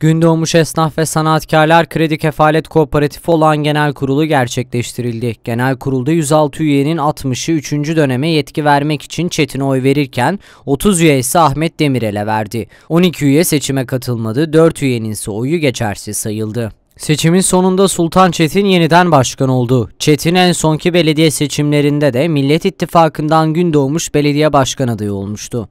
Gündoğmuş Esnaf ve Sanatkarlar Kredi Kefalet Kooperatifi olan genel kurulu gerçekleştirildi. Genel kurulda 106 üyenin 60'ı 3. döneme yetki vermek için Çetin'e oy verirken 30 üye ise Ahmet Demirel'e verdi. 12 üye seçime katılmadı, 4 üyenin ise oyu geçersiz sayıldı. Seçimin sonunda Sultan Çetin yeniden başkan oldu. Çetin en sonki belediye seçimlerinde de Millet İttifakı'ndan gün doğmuş belediye başkan adayı olmuştu.